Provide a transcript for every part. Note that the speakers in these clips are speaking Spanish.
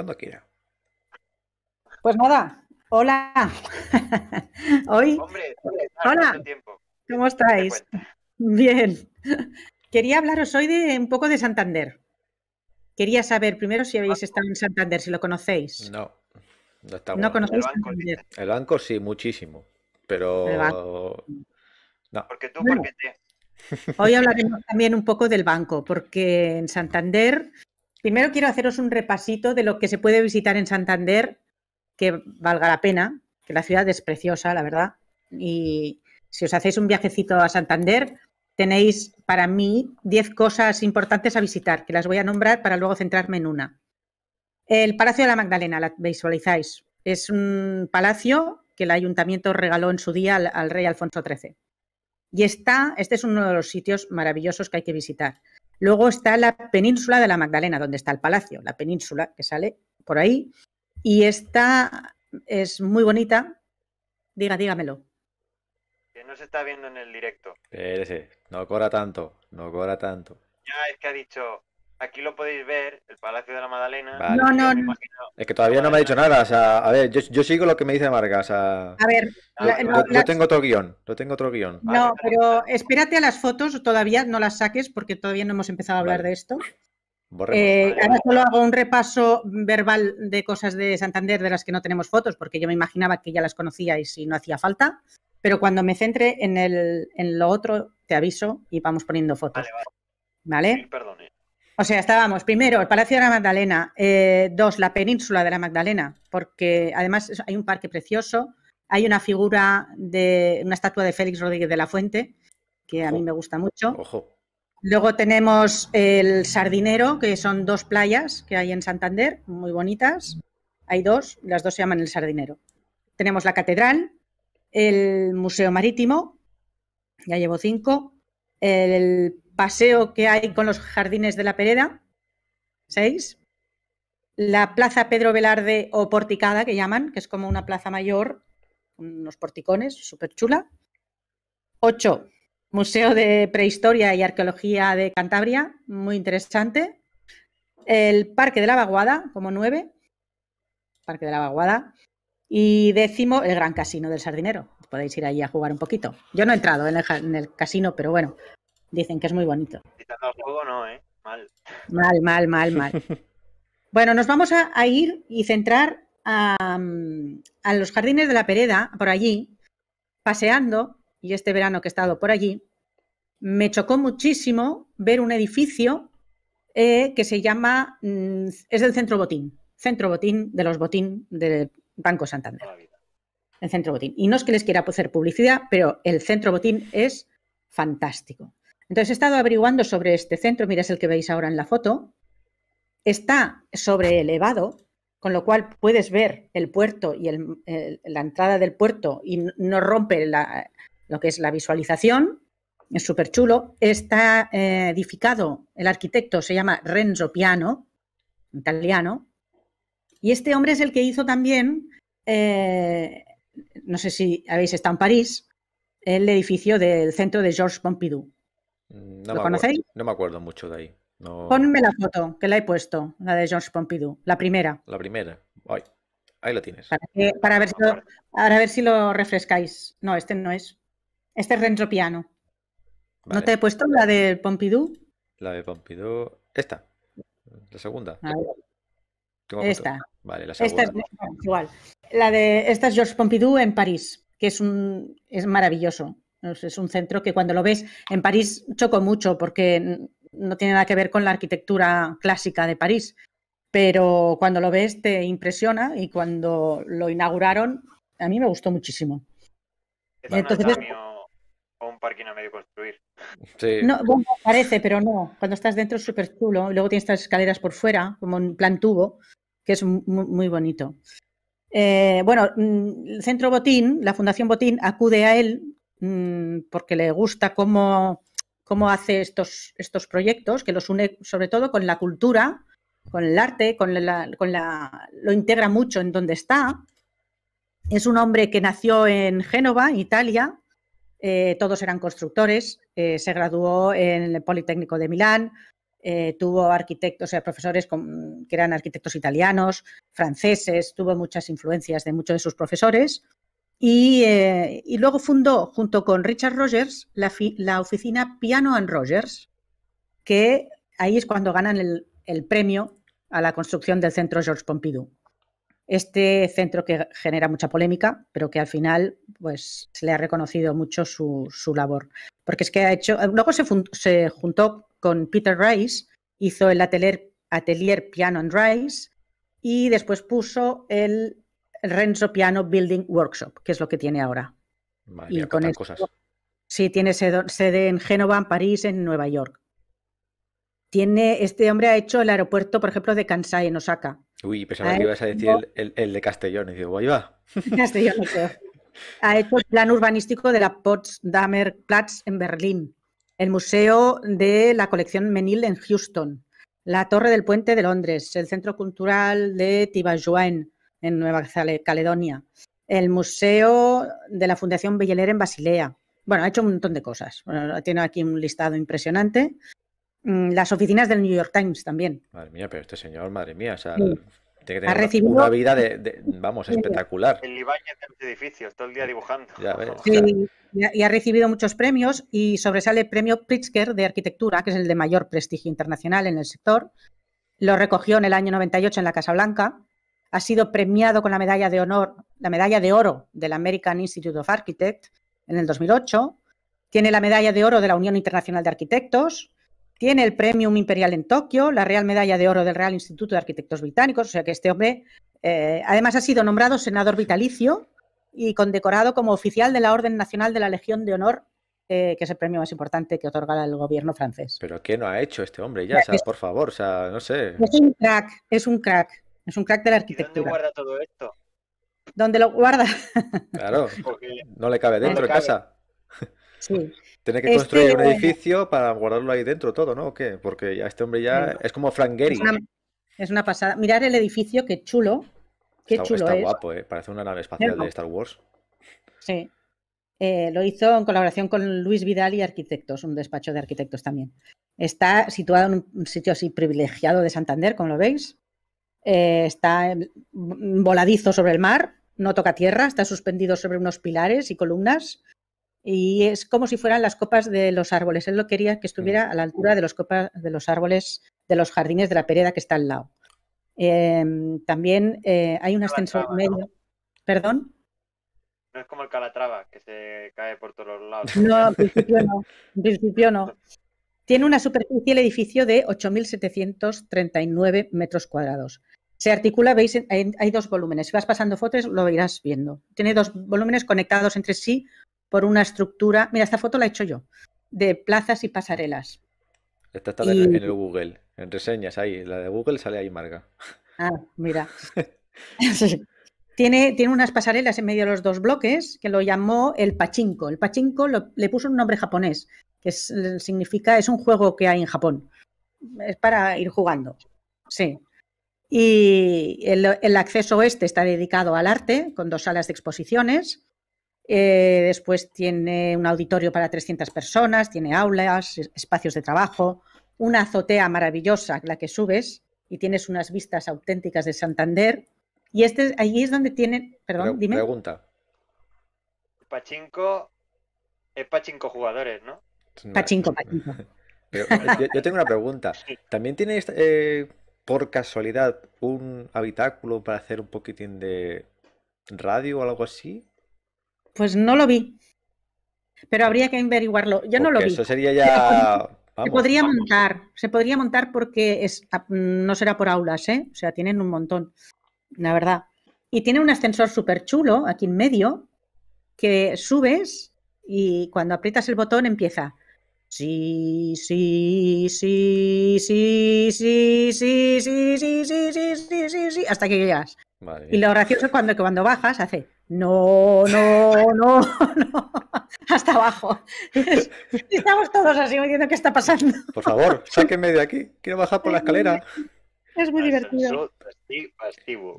cuando quiera. Pues nada, hola. Hoy. hola. ¿Cómo estáis? Bien. Quería hablaros hoy de un poco de Santander. Quería saber primero si habéis estado en Santander, si lo conocéis. No, no está No el banco, sí, muchísimo, pero no. Porque tú, porque te... Hoy hablaremos también un poco del banco, porque en Santander Primero quiero haceros un repasito de lo que se puede visitar en Santander, que valga la pena, que la ciudad es preciosa, la verdad. Y si os hacéis un viajecito a Santander, tenéis para mí 10 cosas importantes a visitar, que las voy a nombrar para luego centrarme en una. El Palacio de la Magdalena, la visualizáis. Es un palacio que el ayuntamiento regaló en su día al, al rey Alfonso XIII. Y está, este es uno de los sitios maravillosos que hay que visitar. Luego está la península de la Magdalena, donde está el palacio, la península que sale por ahí. Y esta es muy bonita. Diga, dígamelo. Que no se está viendo en el directo. no cobra tanto, no cobra tanto. Ya es que ha dicho, Aquí lo podéis ver, el Palacio de la Madalena. No, no, no. Es que todavía no me ha dicho nada. O sea, a ver, yo, sigo lo que me dice Marga. a ver, ah, no, yo, tengo otro guión. Yo tengo otro guión. No, pero espérate a las fotos, todavía no las saques porque todavía no hemos empezado a hablar de esto. Eh, ahora solo hago un repaso verbal de cosas de Santander de las que no tenemos fotos, porque yo me imaginaba que ya las conocíais y no hacía falta. Pero cuando me centre en, el, lo otro, te aviso y vamos poniendo fotos. ¿Vale? vale. vale perdone. O sea, estábamos primero el Palacio de la Magdalena, eh, dos, la península de la Magdalena, porque además hay un parque precioso, hay una figura de una estatua de Félix Rodríguez de la Fuente, que a mí me gusta mucho. Ojo. Luego tenemos el Sardinero, que son dos playas que hay en Santander, muy bonitas. Hay dos, las dos se llaman el Sardinero. Tenemos la catedral, el Museo Marítimo, ya llevo cinco, el paseo que hay con los jardines de la Pereda. 6. La plaza Pedro Velarde o Porticada, que llaman, que es como una plaza mayor, unos porticones, súper chula. 8. Museo de Prehistoria y Arqueología de Cantabria, muy interesante. El Parque de la Vaguada, como 9. Parque de la Vaguada. Y décimo, el Gran Casino del Sardinero. Podéis ir allí a jugar un poquito. Yo no he entrado en el casino, pero bueno, Dicen que es muy bonito. juego no, ¿eh? Mal. Mal, mal, mal, bueno, nos vamos a, ir y centrar mm, a, los jardines de la Pereda, por allí, paseando, y este verano que he estado por allí, me chocó muchísimo ver un edificio eh, que se llama, mm, es del Centro Botín, Centro Botín de los Botín del Banco Santander. El Centro Botín. Y no es que les quiera hacer publicidad, pero el Centro Botín es fantástico. Entonces he estado averiguando sobre este centro, mira, es el que veis ahora en la foto. Está sobre elevado, con lo cual puedes ver el puerto y la entrada del puerto y no rompe lo que es la visualización. Es súper chulo. Está eh, edificado, el arquitecto se llama Renzo Piano, italiano. Y este hombre es el que hizo también, eh, no sé si habéis estado en París, el edificio del centro de Georges Pompidou. Mm, ¿Lo conocéis? No me acuerdo mucho de ahí. Ponme la foto que la he puesto, la de Georges Pompidou, la primera. La primera. ahí la tienes. Para, ver si lo, ver si lo, refrescáis. No, este no es. Este es Renzo Piano. ¿No te he puesto la de Pompidou? La de Pompidou. Esta. La segunda. Ah, esta. Vale, la segunda. Esta es igual. La de, esta es Georges Pompidou en París, que es, un, es maravilloso. Es un centro que cuando lo ves en París choco mucho porque no tiene nada que ver con la arquitectura clásica de París, pero cuando lo ves te impresiona y cuando lo inauguraron a mí me gustó muchísimo. Entonces, un parque un a medio construir. No, bueno, parece, pero no. Cuando estás dentro es súper chulo. Luego tienes estas escaleras por fuera, como en plan tubo, que es muy, bonito. Eh, bueno, mm, el Centro Botín, la Fundación Botín, acude a él Mm, porque le gusta cómo, cómo hace estos, estos proyectos, que los une sobre todo con la cultura, con el arte, con, lo integra mucho en donde está. Es un hombre que nació en Génova, Italia. Eh, todos eran constructores. Eh, se graduó en el Politécnico de Milán. Eh, tuvo arquitectos, o sea, profesores que eran arquitectos italianos, franceses. Tuvo muchas influencias de muchos de sus profesores. Eh, y, luego fundó, junto con Richard Rogers, la, oficina Piano and Rogers, que ahí es cuando ganan el, premio a la construcción del centro George Pompidou. Este centro que genera mucha polémica, pero que al final pues, se le ha reconocido mucho su, labor. Porque es que ha hecho. Luego se, juntó con Peter Rice, hizo el atelier, atelier Piano and Rice, y después puso el Renzo Piano Building Workshop, que es lo que tiene ahora. y con Sí, tiene sede en Génova, en París, en Nueva York. Tiene, este hombre ha hecho el aeropuerto, por ejemplo, de Kansai, en Osaka. Uy, pensaba que ibas a decir el, de Castellón. Y va. Ha hecho el plan urbanístico de la Potsdamer Platz en Berlín, el museo de la colección Menil en Houston, la Torre del Puente de Londres, el Centro Cultural de Tibajuan, en Nueva Caledonia, el Museo de la Fundación Bellelera en Basilea. Bueno, ha hecho un montón de cosas. Bueno, tiene aquí un listado impresionante. Mm, las oficinas del New York Times también. Madre mía, pero este señor, madre mía, o sea, tiene una vida de, vamos, espectacular. El de edificios, todo el día dibujando. y ha recibido muchos premios y sobresale el premio Pritzker de arquitectura, que es el de mayor prestigio internacional en el sector. Lo recogió en el año 98 en la Casa Blanca ha sido premiado con la medalla de honor, la medalla de oro del American Institute of Architects en el 2008, tiene la medalla de oro de la Unión Internacional de Arquitectos, tiene el Premium Imperial en Tokio, la Real Medalla de Oro del Real Instituto de Arquitectos Británicos, o sea que este hombre eh, además ha sido nombrado senador vitalicio y condecorado como oficial de la Orden Nacional de la Legión de Honor, eh, que es el premio más importante que otorga el gobierno francés. Pero ¿qué no ha hecho este hombre ya? por favor, o sea, no sé. Es un crack, es un crack. Es un crack de la arquitectura. ¿Dónde guarda todo esto? ¿Dónde lo guarda? Claro, no le cabe dentro de casa. Sí. Tiene que construir un edificio para guardarlo ahí dentro todo, ¿no? ¿O qué? Porque ya este hombre ya es como Frank Gehry. Es una, pasada. Mirar el edificio, qué chulo. Qué está, guapo, ¿eh? Parece una nave espacial de Star Wars. Sí. Eh, lo hizo en colaboración con Luis Vidal y Arquitectos, un despacho de arquitectos también. Está situado en un sitio así privilegiado de Santander, como lo veis. Eh, está voladizo sobre el mar, no toca tierra, está suspendido sobre unos pilares y columnas. Y es como si fueran las copas de los árboles. Él lo quería que estuviera a la altura de, los copas, de los árboles de los jardines de la pereda que está al lado. Em, también eh, hay un ascensor medio. ¿Perdón? No es como el Calatrava, que se cae por todos los lados. no. En principio no. Tiene una superficie el edificio de 8.739 metros cuadrados. Se articula, veis, hay dos volúmenes. Si vas pasando fotos, lo irás viendo. Tiene dos volúmenes conectados entre sí por una estructura. Mira, esta foto la he hecho yo, de plazas y pasarelas. Esta está en el Google, en reseñas ahí. La de Google sale ahí Marga. Ah, mira. Tiene, tiene, unas pasarelas en medio de los dos bloques que lo llamó el pachinko. El pachinko le puso un nombre japonés que significa es un juego que hay en Japón. Es para ir jugando. Sí. Y el, acceso este está dedicado al arte, con dos salas de exposiciones. Eh, después tiene un auditorio para 300 personas, tiene aulas, espacios de trabajo, una azotea maravillosa, la que subes, y tienes unas vistas auténticas de Santander. Y este, ahí es donde tienen. Perdón, dime. Pregunta. Pachinko es para jugadores, ¿no? Pachinko, eh, yo, tengo una pregunta. ¿También tienes, eh, por casualidad, un habitáculo para hacer un poquitín de radio o algo así? Pues no lo vi. Pero habría que averiguarlo. Yo no lo vi. Eso sería ya. se podría montar, se podría montar porque es, no será por aulas, ¿eh? O sea, tienen un montón, la verdad. Y tiene un ascensor súper chulo aquí en medio que subes y cuando aprietas el botón empieza Sí, sí, sí, sí, sí, sí, sí, sí, sí, sí, sí, sí, sí, hasta que llegas. Y lo gracioso es cuando, cuando bajas hace no, no, no, no, hasta abajo. Estamos todos así diciendo qué está pasando. Por favor, sáquenme de aquí, quiero bajar por la escalera. Es muy divertido.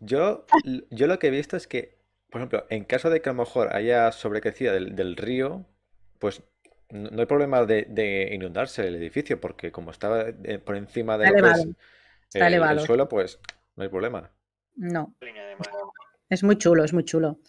Yo, yo lo que he visto es que, por ejemplo, en caso de que a lo mejor haya sobrecrecida del, del río, pues no, hay problema de, inundarse el edificio, porque como estaba eh, por encima del eh, suelo, pues no hay problema. No. Es muy chulo, es muy chulo.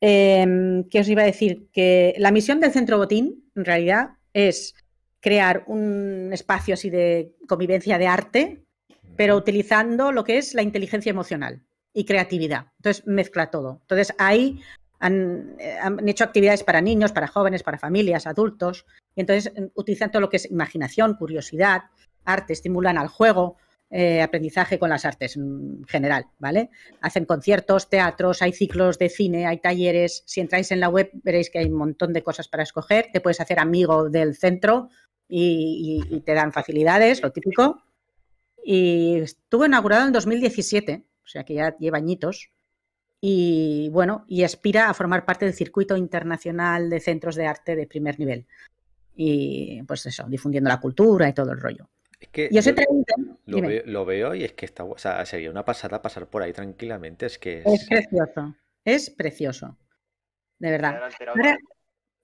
Em, ¿Qué os iba a decir? Que la misión del centro botín, en realidad, es crear un espacio así de convivencia de arte, pero utilizando lo que es la inteligencia emocional y creatividad. Entonces mezcla todo. Entonces hay... Eh, han, hecho actividades para niños, para jóvenes, para familias, adultos, y entonces eh, utilizan todo lo que es imaginación, curiosidad, arte, estimulan al juego, eh, aprendizaje con las artes en general, ¿vale? Hacen conciertos, teatros, hay ciclos de cine, hay talleres, si entráis en la web veréis que hay un montón de cosas para escoger, te puedes hacer amigo del centro y, te dan facilidades, lo típico. Y estuvo inaugurado en 2017, o sea que ya lleva añitos y bueno, y aspira a formar parte del circuito internacional de centros de arte de primer nivel. Y pues eso, difundiendo la cultura y todo el rollo. Es que traído, ¿eh? lo, veo, y es que está, o sea, sería una pasada pasar por ahí tranquilamente. Es que es, precioso, es precioso. De verdad.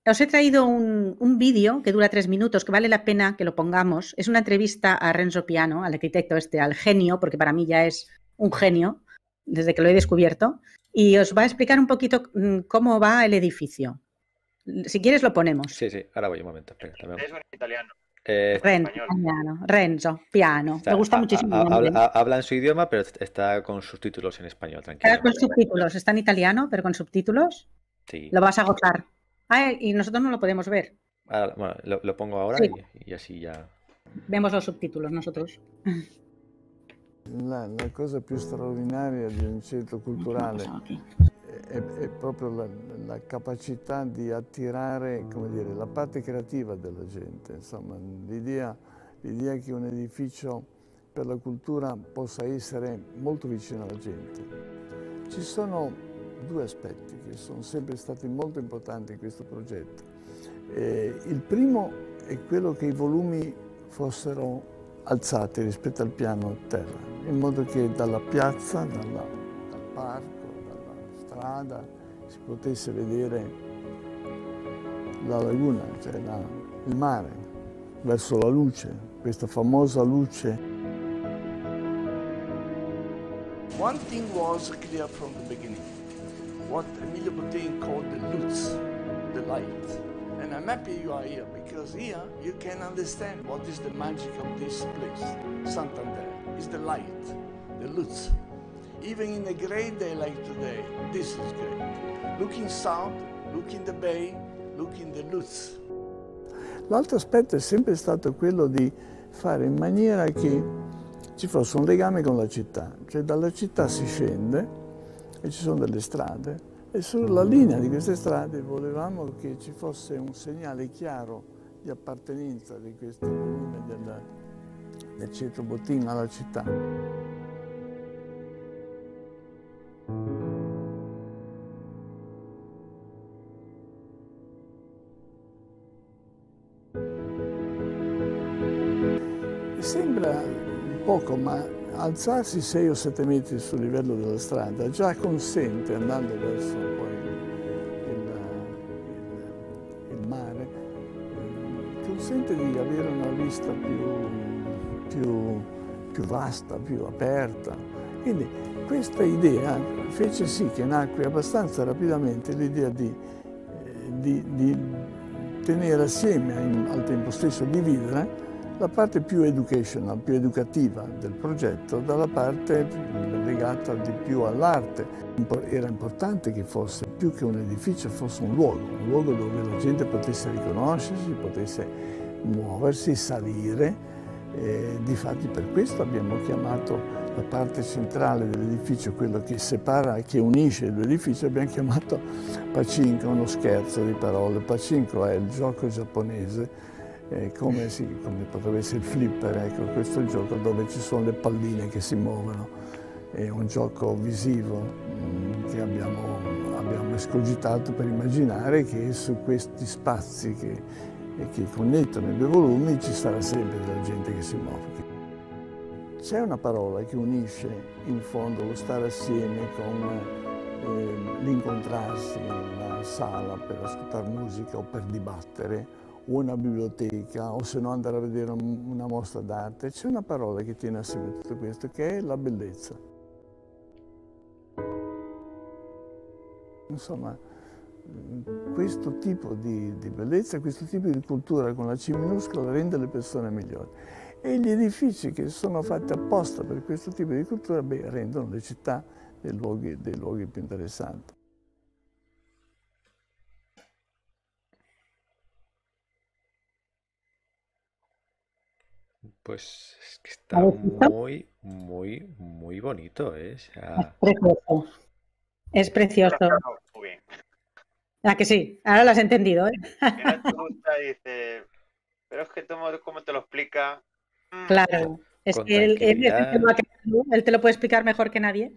os he traído un, un vídeo que dura tres minutos, que vale la pena que lo pongamos. Es una entrevista a Renzo Piano, al arquitecto este, al genio, porque para mí ya es un genio desde que lo he descubierto y os va a explicar un poquito mm, cómo va el edificio. Si quieres lo ponemos. Sí, sí, ahora voy un momento. ¿Es eh, italiano? Renzo, piano, Me gusta muchísimo. habla, en su idioma, pero está con subtítulos en español, tranquilo. Está con subtítulos, está en italiano, pero con subtítulos. Sí. Lo vas a agotar. Ah, eh, y nosotros no lo podemos ver. Ah, bueno, lo, pongo ahora y, así ya. Vemos los subtítulos nosotros. La, la, cosa più straordinaria di un centro culturale è, è proprio la, la, capacità di attirare dire, la parte creativa della gente, l'idea, che un edificio per la cultura possa essere molto vicino alla gente. Ci sono due aspetti che sono sempre stati molto importanti in questo progetto. Eh, il primo è quello che i volumi fossero alzati rispetto al piano terra, in modo che dalla piazza, dalla, dal parco, dalla strada si potesse vedere la laguna, cioè la, il mare, verso la luce, questa famosa luce. One thing was clear from the beginning, what Emilio Bottini called the luz, the light. I'm happy you are here because here you can understand what is the magic of this place. Santander is the light, the luz. Even in a great day like today, this is great. Looking south, looking the bay, looking the luz. L'altro aspetto è sempre stato quello di fare in maniera che ci fosse un legame con la città, cioè dalla città si scende e ci sono delle strade e sulla linea di queste strade volevamo che ci fosse un segnale chiaro di appartenenza di questo comune del, del centro Bottin alla città. Sembra poco, ma alzarsi 6 o 7 metri sul livello della strada già consente, andando verso poi il, il, il mare, eh, consente di avere una vista più, più, più vasta, più aperta. Quindi questa idea fece sì che nacque abbastanza rapidamente l'idea di, eh, di, di tenere assieme, al tempo stesso di dividere, la parte più educational, più educativa del progetto dalla parte legata di più all'arte. Era importante che fosse più che un edificio, fosse un luogo, un luogo dove la gente potesse riconoscersi, potesse muoversi, salire. E, eh, difatti per questo abbiamo chiamato la parte centrale dell'edificio, quello che separa, che unisce l'edificio, abbiamo chiamato Pacinco, uno scherzo di parole. Pacinco è il gioco giapponese come, si, come, potrebbe essere il flipper, ecco, questo gioco dove ci sono le palline che si muovono, è un gioco visivo mh, mm, che abbiamo, abbiamo, escogitato per immaginare che su questi spazi che, che connettono i due volumi ci sarà sempre della gente che si muove. C'è una parola che unisce in fondo lo stare assieme con eh, l'incontrarsi in una sala per ascoltare musica o per dibattere, una biblioteca o se no andare a vedere una mostra d'arte, c'è una parola che tiene assieme tutto questo che è la bellezza. Insomma, questo tipo di, di bellezza, questo tipo di cultura con la C minuscola rende le persone migliori e gli edifici che sono fatti apposta per questo tipo di cultura beh, rendono le città dei luoghi, dei luoghi più interessanti. Pues es que está muy, muy, muy bonito, ¿eh? Es precioso. Es precioso. ¿A ah, que sí, ahora lo has entendido, ¿eh? pero es que ¿cómo te lo explica? Mm. Claro, es que él, te lo puede explicar mejor que nadie.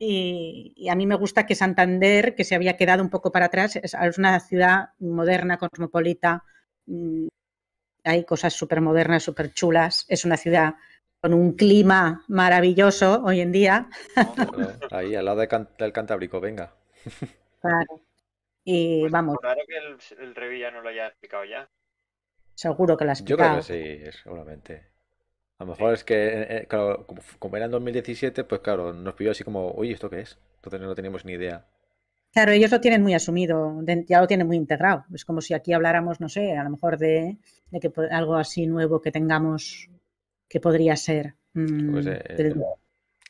Y, y, a mí me gusta que Santander, que se había quedado un poco para atrás, es, una ciudad moderna, cosmopolita, mm, hay cosas súper modernas, súper chulas. Es una ciudad con un clima maravilloso hoy en día. Ahí, al lado del Cantábrico, venga. Claro. Y pues vamos. Claro que el, Revilla no lo haya explicado ya. Seguro que lo has explicado. Yo creo que sí, seguramente. A lo mejor es que, eh, eh, como, como, era en 2017, pues claro, nos pidió así como, oye, ¿esto qué es? Entonces no teníamos ni idea. Claro, ellos lo tienen muy asumido, ya lo tienen muy integrado. Es como si aquí habláramos, no sé, a lo mejor de, que algo así nuevo que tengamos que podría ser. Mm, pues, eh,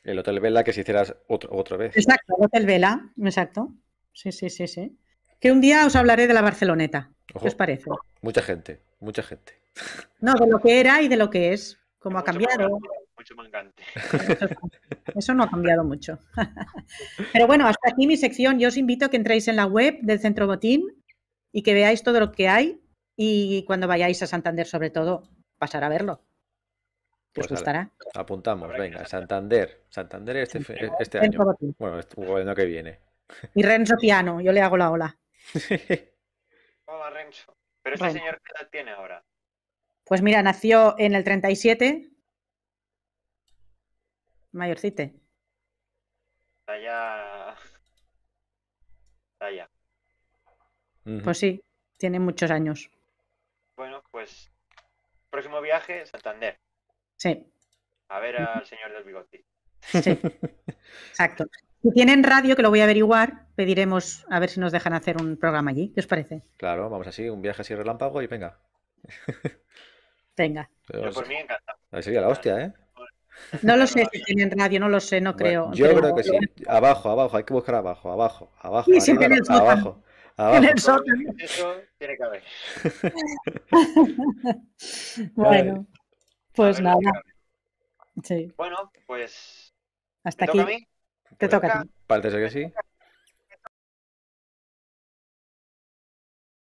el Hotel Vela que si hicieras otro, otra vez. Exacto, el Hotel Vela, exacto. Sí, sí, sí, sí. Que un día os hablaré de la Barceloneta. ¿Qué os parece? Mucha gente, mucha gente. No, de lo que era y de lo que es, cómo ha cambiado mangante. Eso no ha cambiado mucho. Pero bueno, hasta aquí mi sección. Yo os invito a que entréis en la web del Centro Botín y que veáis todo lo que hay y cuando vayáis a Santander, sobre todo, pasar a verlo. Pues apuntamos, venga, Santander. Santander este, este año. Bueno, este, el bueno, que viene. Y Renzo Piano, yo le hago la ola. Hola, Pero ese señor, ¿qué edad tiene ahora? Pues mira, nació en el 37 Mayorcite Allá. Ah, Allá. Ah, pues sí, tiene muchos años. Bueno, pues. Próximo viaje, Santander. Sí. A ver al señor del bigote. Sí. Exacto. Si tienen radio, que lo voy a averiguar, pediremos a ver si nos dejan hacer un programa allí. ¿Qué os parece? Claro, vamos así, un viaje así relámpago y venga. Venga. Pero, por mí encantado. Sería la hostia, ¿eh? No lo sé si tienen radio, no lo sé, no creo. yo creo que sí. Abajo, abajo, hay que buscar abajo, abajo, abajo. Sí, sí, arriba, abajo, abajo, abajo. Eso, eso tiene que haber. bueno, pues nada. Sí. Bueno, pues. Hasta aquí. Te toca a pues ti. Parece que sí.